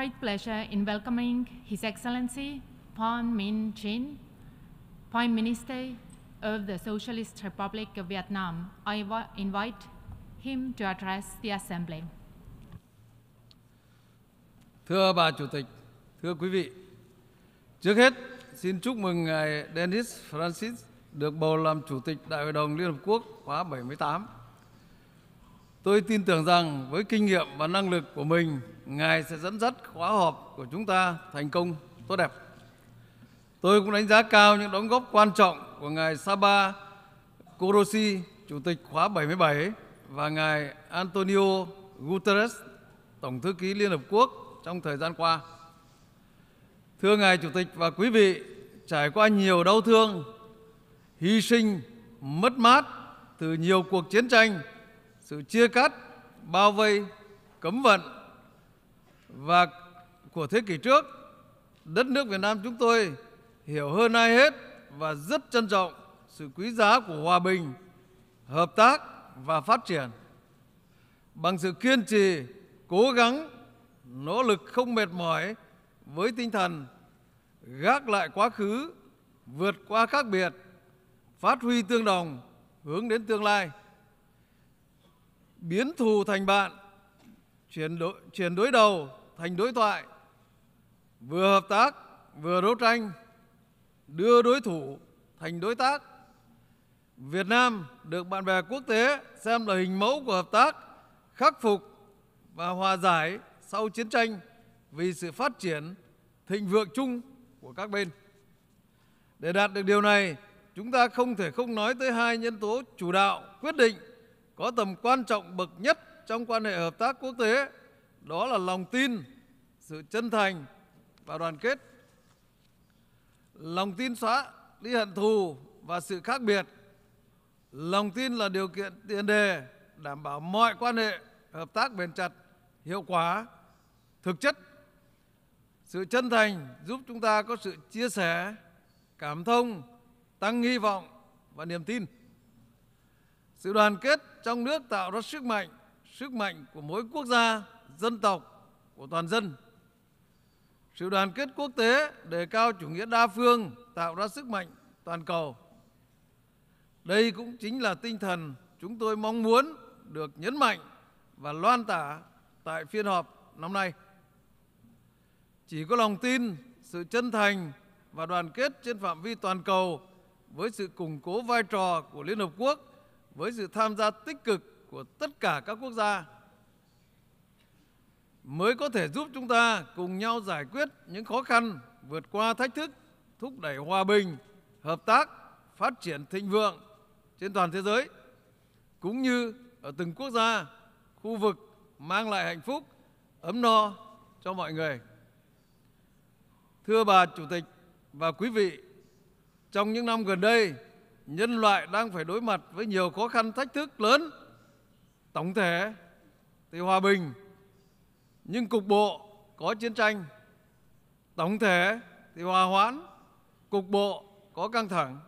great pleasure in welcoming His Excellency Pan Min Chin, Prime Minister of the Socialist Republic of Vietnam. I invite him to address the Assembly. Thưa bà Chủ tịch, thưa quý vị, trước hết xin chúc mừng ngài Dennis Francis được bầu làm Chủ tịch Đại hội đồng Liên Hợp Quốc khóa 78 Tôi tin tưởng rằng với kinh nghiệm và năng lực của mình, Ngài sẽ dẫn dắt khóa họp của chúng ta thành công tốt đẹp. Tôi cũng đánh giá cao những đóng góp quan trọng của Ngài Saba Kuroshi, Chủ tịch khóa 77 và Ngài Antonio Guterres, Tổng thư ký Liên Hợp Quốc trong thời gian qua. Thưa Ngài Chủ tịch và quý vị, trải qua nhiều đau thương, hy sinh, mất mát từ nhiều cuộc chiến tranh – sự chia cắt, bao vây, cấm vận và của thế kỷ trước, đất nước Việt Nam chúng tôi hiểu hơn ai hết và rất trân trọng sự quý giá của hòa bình, hợp tác và phát triển. Bằng sự kiên trì, cố gắng, nỗ lực không mệt mỏi với tinh thần gác lại quá khứ, vượt qua khác biệt, phát huy tương đồng, hướng đến tương lai biến thù thành bạn, chuyển đối, chuyển đối đầu thành đối thoại, vừa hợp tác vừa đấu tranh, đưa đối thủ thành đối tác. Việt Nam được bạn bè quốc tế xem là hình mẫu của hợp tác, khắc phục và hòa giải sau chiến tranh vì sự phát triển thịnh vượng chung của các bên. Để đạt được điều này, chúng ta không thể không nói tới hai nhân tố chủ đạo quyết định có tầm quan trọng bậc nhất trong quan hệ hợp tác quốc tế, đó là lòng tin, sự chân thành và đoàn kết. Lòng tin xóa đi hận thù và sự khác biệt. Lòng tin là điều kiện tiền đề đảm bảo mọi quan hệ hợp tác bền chặt, hiệu quả, thực chất. Sự chân thành giúp chúng ta có sự chia sẻ, cảm thông, tăng hy vọng và niềm tin. Sự đoàn kết trong nước tạo ra sức mạnh, sức mạnh của mỗi quốc gia, dân tộc, của toàn dân. Sự đoàn kết quốc tế đề cao chủ nghĩa đa phương tạo ra sức mạnh toàn cầu. Đây cũng chính là tinh thần chúng tôi mong muốn được nhấn mạnh và loan tả tại phiên họp năm nay. Chỉ có lòng tin, sự chân thành và đoàn kết trên phạm vi toàn cầu với sự củng cố vai trò của Liên Hợp Quốc với sự tham gia tích cực của tất cả các quốc gia mới có thể giúp chúng ta cùng nhau giải quyết những khó khăn, vượt qua thách thức, thúc đẩy hòa bình, hợp tác, phát triển thịnh vượng trên toàn thế giới cũng như ở từng quốc gia, khu vực mang lại hạnh phúc, ấm no cho mọi người. Thưa bà Chủ tịch và quý vị, trong những năm gần đây, nhân loại đang phải đối mặt với nhiều khó khăn thách thức lớn tổng thể thì hòa bình nhưng cục bộ có chiến tranh tổng thể thì hòa hoãn cục bộ có căng thẳng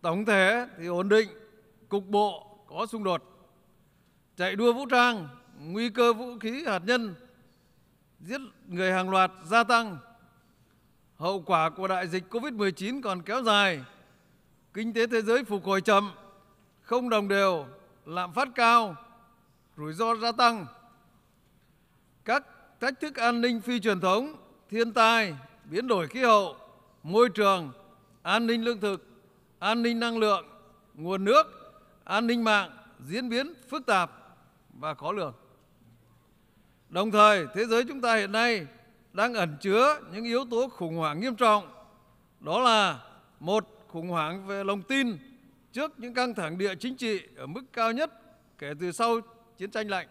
tổng thể thì ổn định cục bộ có xung đột chạy đua vũ trang nguy cơ vũ khí hạt nhân giết người hàng loạt gia tăng hậu quả của đại dịch covid 19 còn kéo dài kinh tế thế giới phục hồi chậm, không đồng đều, lạm phát cao, rủi ro gia tăng. Các thách thức an ninh phi truyền thống, thiên tai, biến đổi khí hậu, môi trường, an ninh lương thực, an ninh năng lượng, nguồn nước, an ninh mạng diễn biến phức tạp và khó lường. Đồng thời, thế giới chúng ta hiện nay đang ẩn chứa những yếu tố khủng hoảng nghiêm trọng. Đó là một khủng hoảng về lòng tin trước những căng thẳng địa chính trị ở mức cao nhất kể từ sau chiến tranh lạnh.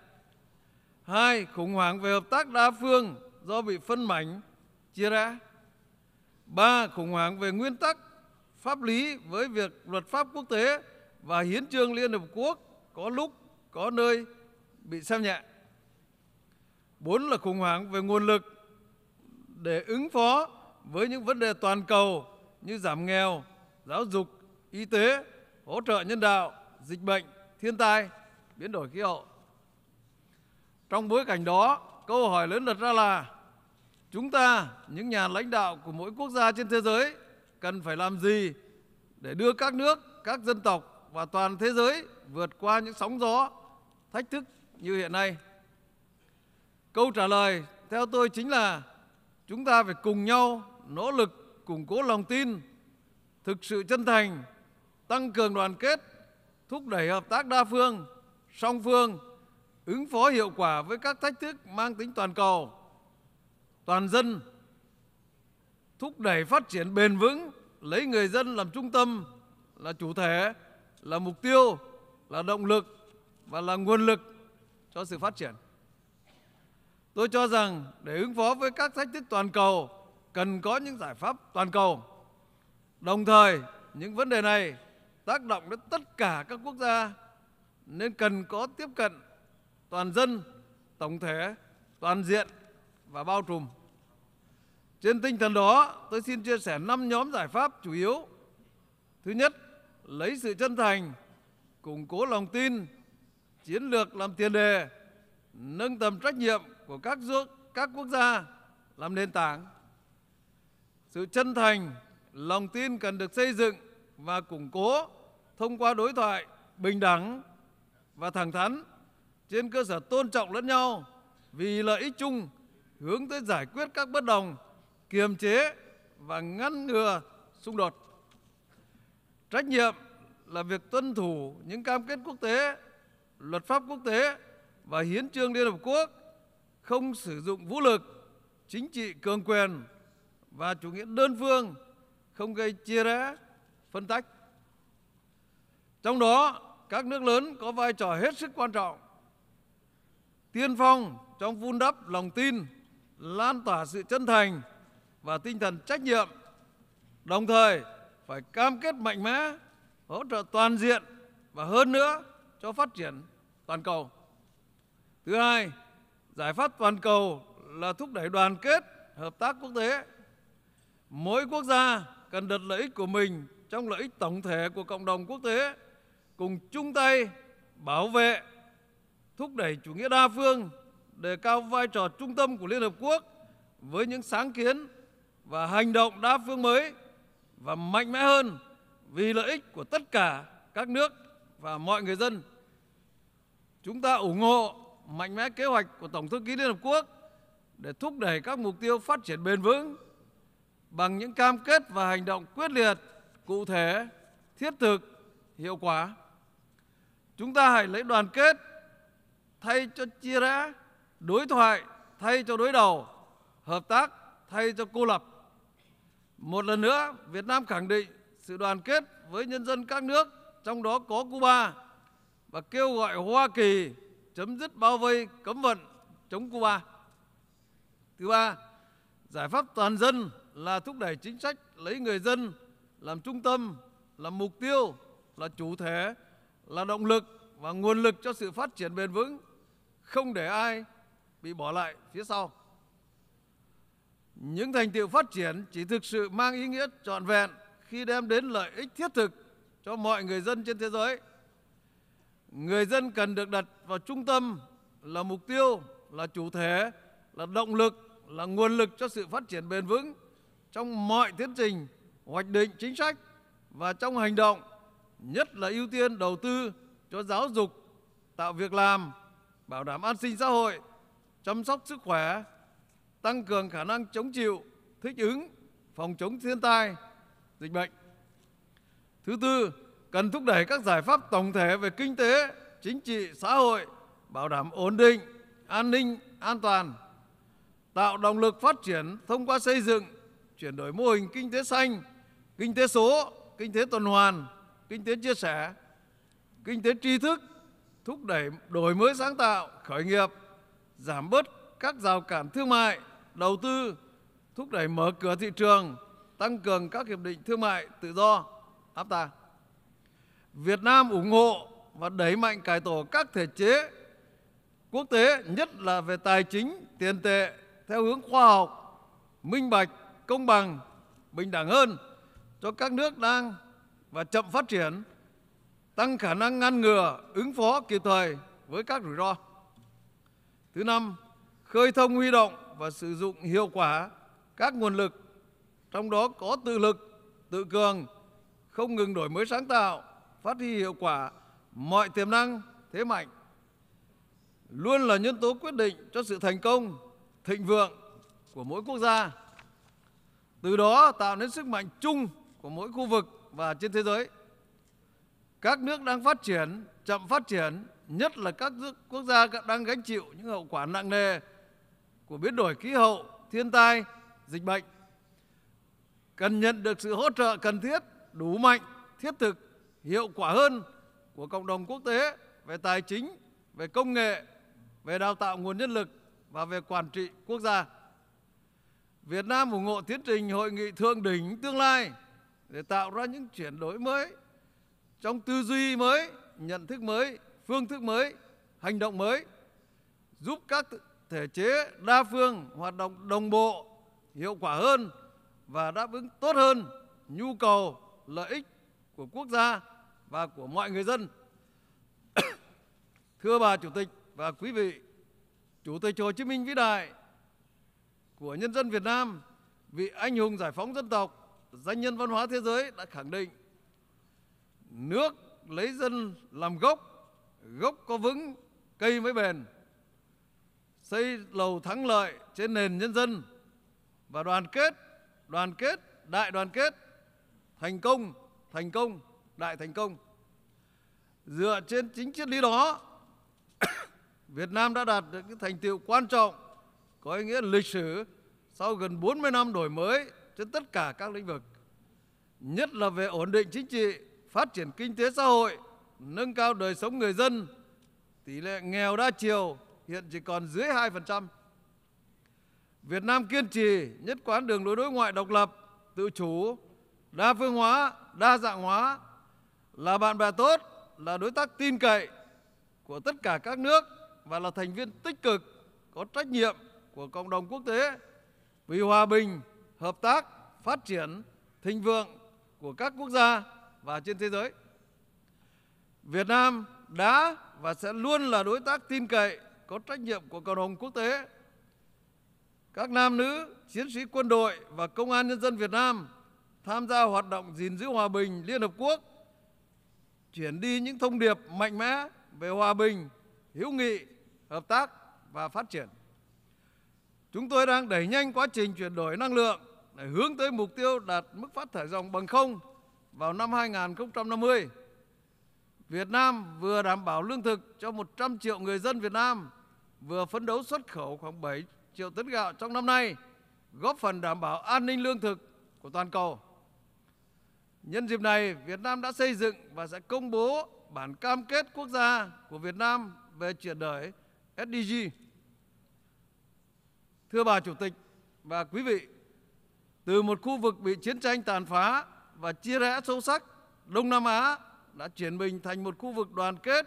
Hai, khủng hoảng về hợp tác đa phương do bị phân mảnh, chia rẽ. Ba, khủng hoảng về nguyên tắc pháp lý với việc luật pháp quốc tế và hiến trương Liên Hợp Quốc có lúc, có nơi bị xem nhẹ. Bốn là khủng hoảng về nguồn lực để ứng phó với những vấn đề toàn cầu như giảm nghèo, giáo dục, y tế, hỗ trợ nhân đạo, dịch bệnh, thiên tai, biến đổi khí hậu. Trong bối cảnh đó, câu hỏi lớn đặt ra là chúng ta, những nhà lãnh đạo của mỗi quốc gia trên thế giới cần phải làm gì để đưa các nước, các dân tộc và toàn thế giới vượt qua những sóng gió, thách thức như hiện nay. Câu trả lời theo tôi chính là chúng ta phải cùng nhau nỗ lực củng cố lòng tin thực sự chân thành, tăng cường đoàn kết, thúc đẩy hợp tác đa phương, song phương, ứng phó hiệu quả với các thách thức mang tính toàn cầu, toàn dân, thúc đẩy phát triển bền vững, lấy người dân làm trung tâm, là chủ thể, là mục tiêu, là động lực và là nguồn lực cho sự phát triển. Tôi cho rằng để ứng phó với các thách thức toàn cầu cần có những giải pháp toàn cầu Đồng thời, những vấn đề này tác động đến tất cả các quốc gia nên cần có tiếp cận toàn dân, tổng thể, toàn diện và bao trùm. Trên tinh thần đó, tôi xin chia sẻ 5 nhóm giải pháp chủ yếu. Thứ nhất, lấy sự chân thành, củng cố lòng tin, chiến lược làm tiền đề, nâng tầm trách nhiệm của các quốc, các quốc gia làm nền tảng. Sự chân thành, lòng tin cần được xây dựng và củng cố thông qua đối thoại bình đẳng và thẳng thắn trên cơ sở tôn trọng lẫn nhau vì lợi ích chung hướng tới giải quyết các bất đồng kiềm chế và ngăn ngừa xung đột trách nhiệm là việc tuân thủ những cam kết quốc tế luật pháp quốc tế và hiến trương liên hợp quốc không sử dụng vũ lực chính trị cường quyền và chủ nghĩa đơn phương không gây chia rẽ, phân tách. Trong đó, các nước lớn có vai trò hết sức quan trọng, tiên phong trong vun đắp lòng tin, lan tỏa sự chân thành và tinh thần trách nhiệm, đồng thời phải cam kết mạnh mẽ, hỗ trợ toàn diện và hơn nữa cho phát triển toàn cầu. Thứ hai, giải pháp toàn cầu là thúc đẩy đoàn kết, hợp tác quốc tế. Mỗi quốc gia cần đặt lợi ích của mình trong lợi ích tổng thể của cộng đồng quốc tế, cùng chung tay bảo vệ, thúc đẩy chủ nghĩa đa phương, đề cao vai trò trung tâm của Liên Hợp Quốc với những sáng kiến và hành động đa phương mới và mạnh mẽ hơn vì lợi ích của tất cả các nước và mọi người dân. Chúng ta ủng hộ mạnh mẽ kế hoạch của Tổng thư ký Liên Hợp Quốc để thúc đẩy các mục tiêu phát triển bền vững bằng những cam kết và hành động quyết liệt, cụ thể, thiết thực, hiệu quả. Chúng ta hãy lấy đoàn kết thay cho chia rẽ, đối thoại thay cho đối đầu, hợp tác thay cho cô lập. Một lần nữa, Việt Nam khẳng định sự đoàn kết với nhân dân các nước, trong đó có Cuba, và kêu gọi Hoa Kỳ chấm dứt bao vây cấm vận chống Cuba. Thứ ba, giải pháp toàn dân là thúc đẩy chính sách lấy người dân làm trung tâm, làm mục tiêu, là chủ thể, là động lực và nguồn lực cho sự phát triển bền vững, không để ai bị bỏ lại phía sau. Những thành tiệu phát triển chỉ thực sự mang ý nghĩa trọn vẹn khi đem đến lợi ích thiết thực cho mọi người dân trên thế giới. Người dân cần được đặt vào trung tâm là mục tiêu, là chủ thể, là động lực, là nguồn lực cho sự phát triển bền vững trong mọi tiến trình hoạch định chính sách và trong hành động, nhất là ưu tiên đầu tư cho giáo dục, tạo việc làm, bảo đảm an sinh xã hội, chăm sóc sức khỏe, tăng cường khả năng chống chịu, thích ứng, phòng chống thiên tai, dịch bệnh. Thứ tư, cần thúc đẩy các giải pháp tổng thể về kinh tế, chính trị, xã hội, bảo đảm ổn định, an ninh, an toàn, tạo động lực phát triển thông qua xây dựng chuyển đổi mô hình kinh tế xanh, kinh tế số, kinh tế tuần hoàn, kinh tế chia sẻ, kinh tế tri thức, thúc đẩy đổi mới sáng tạo, khởi nghiệp, giảm bớt các rào cản thương mại, đầu tư, thúc đẩy mở cửa thị trường, tăng cường các hiệp định thương mại tự do Áp ta. Việt Nam ủng hộ và đẩy mạnh cải tổ các thể chế quốc tế, nhất là về tài chính, tiền tệ theo hướng khoa học, minh bạch công bằng, bình đẳng hơn cho các nước đang và chậm phát triển, tăng khả năng ngăn ngừa, ứng phó kịp thời với các rủi ro. Thứ năm, khơi thông huy động và sử dụng hiệu quả các nguồn lực, trong đó có tự lực, tự cường, không ngừng đổi mới sáng tạo, phát huy hiệu quả mọi tiềm năng, thế mạnh luôn là nhân tố quyết định cho sự thành công, thịnh vượng của mỗi quốc gia từ đó tạo nên sức mạnh chung của mỗi khu vực và trên thế giới. Các nước đang phát triển, chậm phát triển, nhất là các quốc gia đang gánh chịu những hậu quả nặng nề của biến đổi khí hậu, thiên tai, dịch bệnh, cần nhận được sự hỗ trợ cần thiết, đủ mạnh, thiết thực, hiệu quả hơn của cộng đồng quốc tế về tài chính, về công nghệ, về đào tạo nguồn nhân lực và về quản trị quốc gia. Việt Nam ủng hộ tiến trình hội nghị thượng đỉnh tương lai để tạo ra những chuyển đổi mới trong tư duy mới, nhận thức mới, phương thức mới, hành động mới, giúp các thể chế đa phương hoạt động đồng bộ, hiệu quả hơn và đáp ứng tốt hơn nhu cầu, lợi ích của quốc gia và của mọi người dân. Thưa bà Chủ tịch và quý vị, Chủ tịch Hồ Chí Minh vĩ đại của nhân dân Việt Nam, vị anh hùng giải phóng dân tộc, danh nhân văn hóa thế giới đã khẳng định nước lấy dân làm gốc, gốc có vững, cây mới bền. Xây lầu thắng lợi trên nền nhân dân và đoàn kết, đoàn kết, đại đoàn kết, thành công, thành công, đại thành công. Dựa trên chính triết lý đó, Việt Nam đã đạt được những thành tiệu quan trọng có ý nghĩa lịch sử sau gần 40 năm đổi mới trên tất cả các lĩnh vực, nhất là về ổn định chính trị, phát triển kinh tế xã hội, nâng cao đời sống người dân, tỷ lệ nghèo đa chiều hiện chỉ còn dưới 2%. Việt Nam kiên trì nhất quán đường lối đối ngoại độc lập, tự chủ, đa phương hóa, đa dạng hóa, là bạn bè tốt, là đối tác tin cậy của tất cả các nước và là thành viên tích cực có trách nhiệm của cộng đồng quốc tế vì hòa bình, hợp tác, phát triển, thịnh vượng của các quốc gia và trên thế giới. Việt Nam đã và sẽ luôn là đối tác tin cậy, có trách nhiệm của cộng đồng quốc tế. Các nam nữ, chiến sĩ quân đội và công an nhân dân Việt Nam tham gia hoạt động gìn giữ hòa bình Liên Hợp Quốc, chuyển đi những thông điệp mạnh mẽ về hòa bình, hữu nghị, hợp tác và phát triển. Chúng tôi đang đẩy nhanh quá trình chuyển đổi năng lượng để hướng tới mục tiêu đạt mức phát thải dòng bằng không vào năm 2050. Việt Nam vừa đảm bảo lương thực cho 100 triệu người dân Việt Nam, vừa phấn đấu xuất khẩu khoảng 7 triệu tấn gạo trong năm nay, góp phần đảm bảo an ninh lương thực của toàn cầu. Nhân dịp này, Việt Nam đã xây dựng và sẽ công bố bản cam kết quốc gia của Việt Nam về chuyển đổi SDG. Thưa bà Chủ tịch và quý vị, từ một khu vực bị chiến tranh tàn phá và chia rẽ sâu sắc, Đông Nam Á đã chuyển mình thành một khu vực đoàn kết,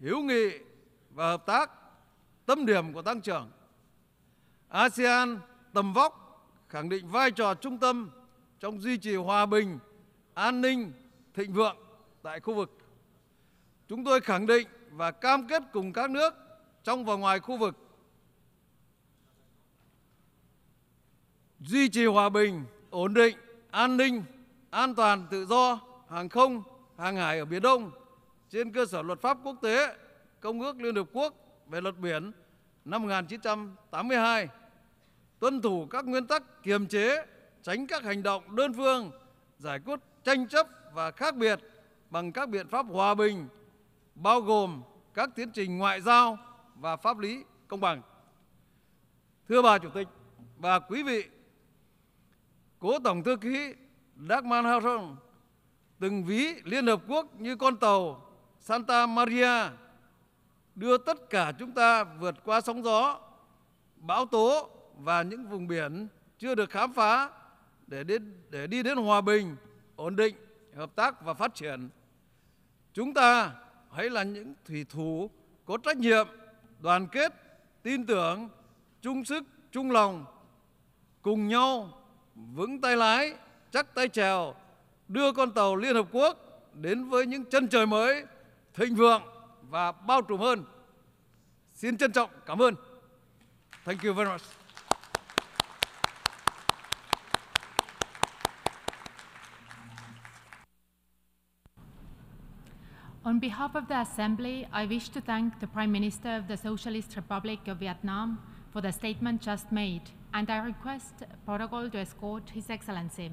hữu nghị và hợp tác, tâm điểm của tăng trưởng. ASEAN tầm vóc khẳng định vai trò trung tâm trong duy trì hòa bình, an ninh, thịnh vượng tại khu vực. Chúng tôi khẳng định và cam kết cùng các nước trong và ngoài khu vực duy trì hòa bình, ổn định, an ninh, an toàn, tự do, hàng không, hàng hải ở Biển Đông trên cơ sở luật pháp quốc tế, Công ước Liên Hợp Quốc về luật biển năm 1982, tuân thủ các nguyên tắc kiềm chế, tránh các hành động đơn phương, giải quyết tranh chấp và khác biệt bằng các biện pháp hòa bình, bao gồm các tiến trình ngoại giao và pháp lý công bằng. Thưa bà Chủ tịch và quý vị Cố Tổng thư ký Dag Haron từng ví Liên Hợp Quốc như con tàu Santa Maria đưa tất cả chúng ta vượt qua sóng gió, bão tố và những vùng biển chưa được khám phá để đến để đi đến hòa bình, ổn định, hợp tác và phát triển. Chúng ta hãy là những thủy thủ có trách nhiệm, đoàn kết, tin tưởng, chung sức, chung lòng, cùng nhau vững tay lái, chắc tay chèo, đưa con tàu Liên Hợp Quốc đến với những chân trời mới, thịnh vượng và bao trùm hơn. Xin trân trọng cảm ơn. Thank you very much. On behalf of the Assembly, I wish to thank the Prime Minister of the Socialist Republic of Vietnam, for the statement just made, and I request protocol to escort His Excellency.